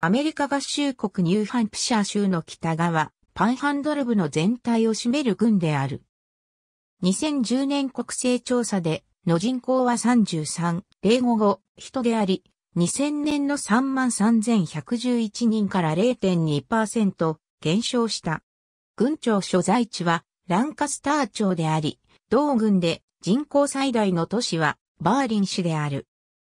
アメリカ合衆国ニューハンプシャー州の北側、パンハンドル部の全体を占める軍である。2010年国勢調査で、の人口は33、055、人であり、2000年の33,111人から0.2%減少した。軍庁所在地はランカスター町であり、同軍で人口最大の都市はバーリン市である。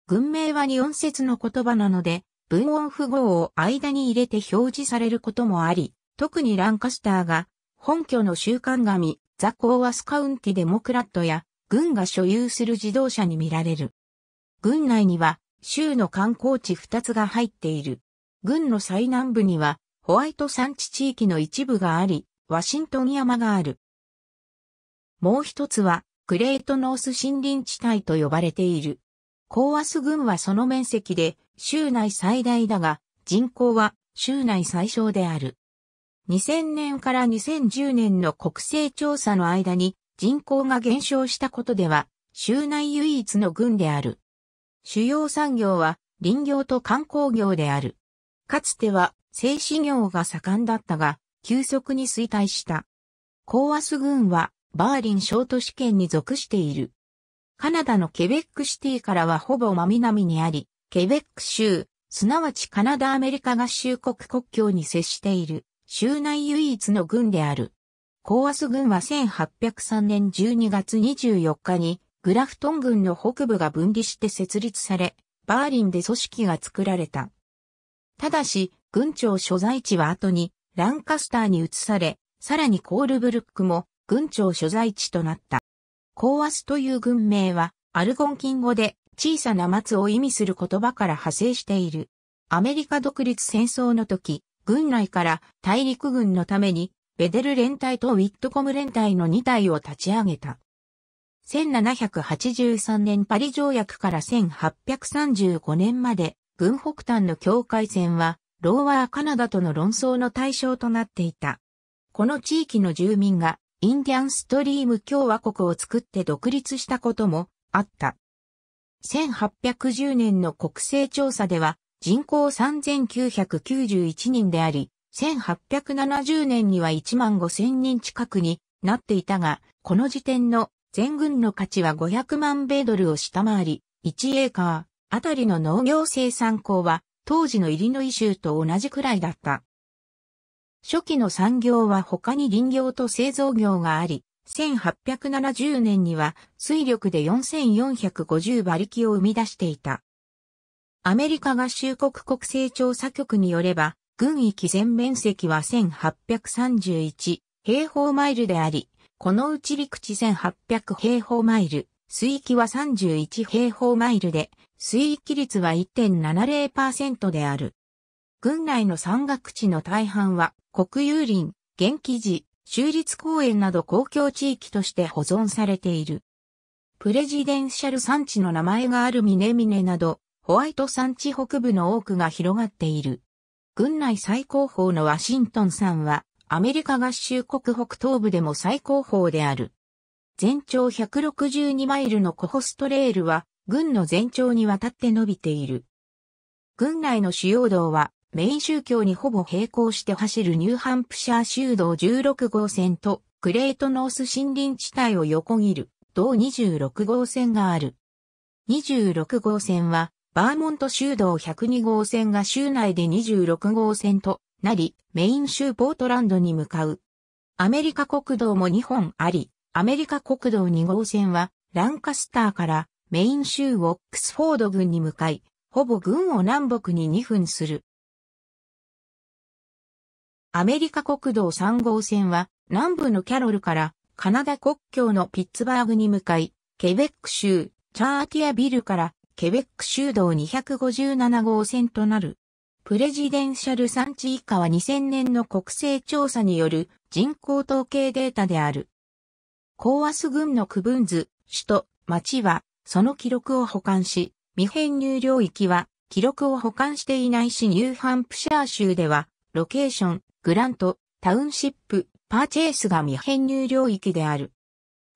軍名は日本説の言葉なので、文音符号を間に入れて表示されることもあり、特にランカスターが、本拠の週刊紙、ザ・コーアスカウンティ・デモクラットや、軍が所有する自動車に見られる。軍内には、州の観光地2つが入っている。軍の最南部には、ホワイト山地地域の一部があり、ワシントン山がある。もう一つは、グレートノース森林地帯と呼ばれている。コーアス郡はその面積で州内最大だが、人口は州内最小である。2000年から2010年の国勢調査の間に人口が減少したことでは、州内唯一の群である。主要産業は林業と観光業である。かつては製紙業が盛んだったが、急速に衰退した。コーアス郡はバーリン小都市圏に属している。カナダのケベックシティからはほぼ真南にあり、ケベック州、すなわちカナダアメリカ合衆国国境に接している、州内唯一の軍である。コーアス軍は1803年12月24日に、グラフトン軍の北部が分離して設立され、バーリンで組織が作られた。ただし、軍庁所在地は後に、ランカスターに移され、さらにコールブルックも、軍庁所在地となった。コーアスという軍名は、アルゴンキン語で小さな松を意味する言葉から派生している。アメリカ独立戦争の時、軍内から大陸軍のために、ベデル連隊とウィットコム連隊の2隊を立ち上げた。1783年パリ条約から1835年まで、軍北端の境界線は、ローワーカナダとの論争の対象となっていた。この地域の住民がインディアンストリーム共和国を作って独立したこともあった。1810年の国勢調査では人口3991人であり、1870年には1万5000人近くになっていたが、この時点の全軍の価値は500万米ドルを下回り、1エーカーあたりの農業生産高は当時のイリノイ州と同じくらいだった。初期の産業は他に林業と製造業があり、1870年には水力で4450馬力を生み出していた。アメリカ合衆国国勢調査局によれば、軍域全面積は1831平方マイルであり、このうち陸地1800平方マイル、水域は31平方マイルで、水域率は1.70%である。郡内の山岳地の大半は国有林、元気寺、州立公園など公共地域として保存されている。プレジデンシャル産地の名前があるミネミネなど、ホワイト産地北部の多くが広がっている。郡内最高峰のワシントン山は、アメリカ合衆国北東部でも最高峰である。全長162マイルのコホストレールは、郡の全長にわたって伸びている。郡内の主要道は、メイン宗教にほぼ並行して走るニューハンプシャー州道16号線とグレートノース森林地帯を横切る同26号線がある。26号線はバーモント州道102号線が州内で26号線となり、メイン州ポートランドに向かう。アメリカ国道も2本あり、アメリカ国道2号線はランカスターからメイン州オックスフォード郡に向かい、ほぼ郡を南北に2分する。アメリカ国道3号線は南部のキャロルからカナダ国境のピッツバーグに向かい、ケベック州チャーティアビルからケベック州道257号線となる。プレジデンシャル産地以下は2000年の国勢調査による人口統計データである。コーアス郡の区分図、首都、町は、その記録を保管し、未編入領域は、記録を保管していないしニューハンプシャー州では、ロケーション、グラント、タウンシップ、パーチェイスが未編入領域である。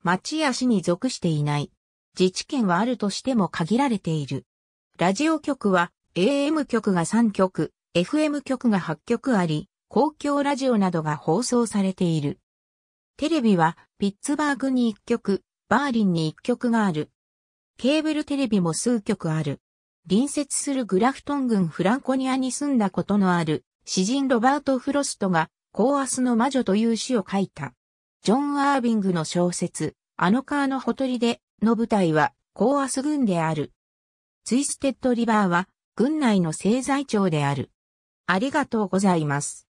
町や市に属していない。自治権はあるとしても限られている。ラジオ局は AM 局が3局、FM 局が8局あり、公共ラジオなどが放送されている。テレビはピッツバーグに1局、バーリンに1局がある。ケーブルテレビも数局ある。隣接するグラフトン郡フランコニアに住んだことのある詩人ロバート・フロストが、コーアスの魔女という詩を書いた。ジョン・アービングの小説、あの川のほとりで、の舞台は、コーアス軍である。ツイステッド・リバーは、軍内の製材町である。ありがとうございます。